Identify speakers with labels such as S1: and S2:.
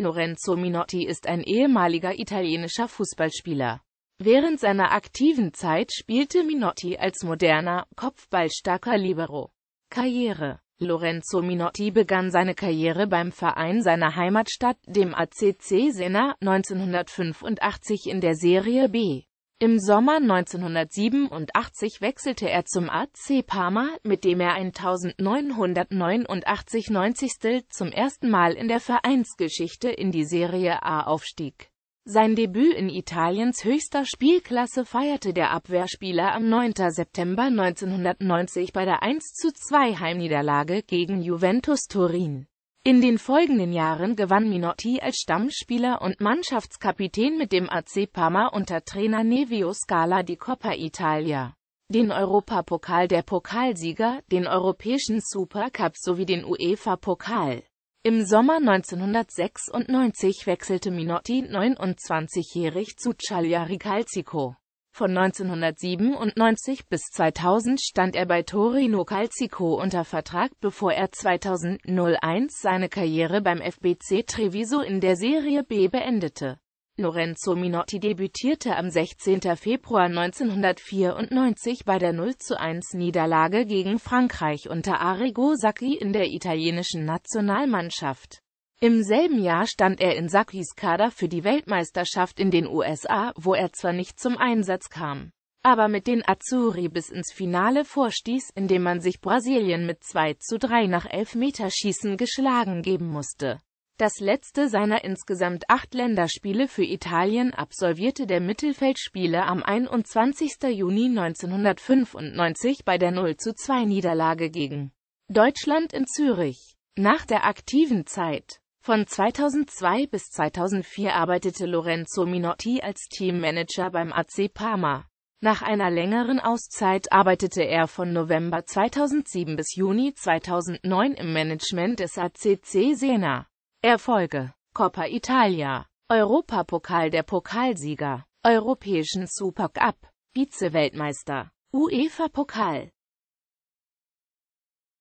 S1: Lorenzo Minotti ist ein ehemaliger italienischer Fußballspieler. Während seiner aktiven Zeit spielte Minotti als moderner, kopfballstarker Libero. Karriere Lorenzo Minotti begann seine Karriere beim Verein seiner Heimatstadt, dem ACC Sena, 1985 in der Serie B. Im Sommer 1987 wechselte er zum AC Parma, mit dem er 1989 90. zum ersten Mal in der Vereinsgeschichte in die Serie A aufstieg. Sein Debüt in Italiens höchster Spielklasse feierte der Abwehrspieler am 9. September 1990 bei der 1 zu 2 Heimniederlage gegen Juventus Turin. In den folgenden Jahren gewann Minotti als Stammspieler und Mannschaftskapitän mit dem AC Parma unter Trainer Nevio Scala die Coppa Italia, den Europapokal der Pokalsieger, den europäischen Supercup sowie den UEFA-Pokal. Im Sommer 1996 wechselte Minotti 29-jährig zu Cagliari Calcico. Von 1997 bis 2000 stand er bei Torino Calcico unter Vertrag, bevor er 2001 seine Karriere beim FBC Treviso in der Serie B beendete. Lorenzo Minotti debütierte am 16. Februar 1994 bei der 01 Niederlage gegen Frankreich unter Arrigo Sacchi in der italienischen Nationalmannschaft. Im selben Jahr stand er in Sakis Kader für die Weltmeisterschaft in den USA, wo er zwar nicht zum Einsatz kam, aber mit den Azzurri bis ins Finale vorstieß, indem man sich Brasilien mit 2 zu 3 nach Elfmeterschießen geschlagen geben musste. Das letzte seiner insgesamt acht Länderspiele für Italien absolvierte der Mittelfeldspieler am 21. Juni 1995 bei der 0 zu 2 Niederlage gegen Deutschland in Zürich. Nach der aktiven Zeit von 2002 bis 2004 arbeitete Lorenzo Minotti als Teammanager beim AC Parma. Nach einer längeren Auszeit arbeitete er von November 2007 bis Juni 2009 im Management des ACC Sena. Erfolge Coppa Italia Europapokal der Pokalsieger Europäischen Supercup Vize-Weltmeister UEFA-Pokal